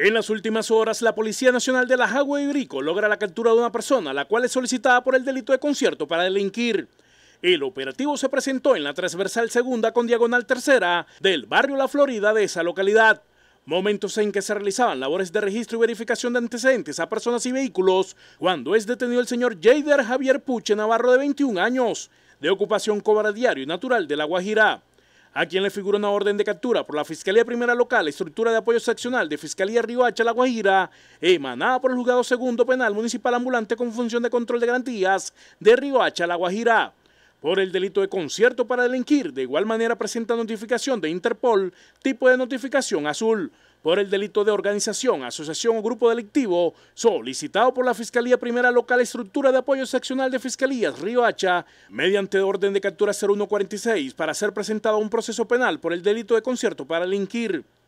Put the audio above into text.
En las últimas horas, la Policía Nacional de La Jagua y Brico logra la captura de una persona, la cual es solicitada por el delito de concierto para delinquir. El operativo se presentó en la transversal segunda con diagonal tercera del barrio La Florida de esa localidad. Momentos en que se realizaban labores de registro y verificación de antecedentes a personas y vehículos, cuando es detenido el señor Jader Javier Puche Navarro de 21 años, de ocupación cobradiario y natural de La Guajira a quien le figura una orden de captura por la Fiscalía Primera Local, estructura de apoyo seccional de Fiscalía Río La Guajira, emanada por el Juzgado Segundo Penal Municipal Ambulante con función de control de garantías de Río La Guajira por el delito de concierto para delinquir. De igual manera presenta notificación de Interpol, tipo de notificación azul, por el delito de organización, asociación o grupo delictivo, solicitado por la Fiscalía Primera Local Estructura de Apoyo Seccional de Fiscalías Río Hacha, mediante orden de captura 0146 para ser presentado a un proceso penal por el delito de concierto para delinquir.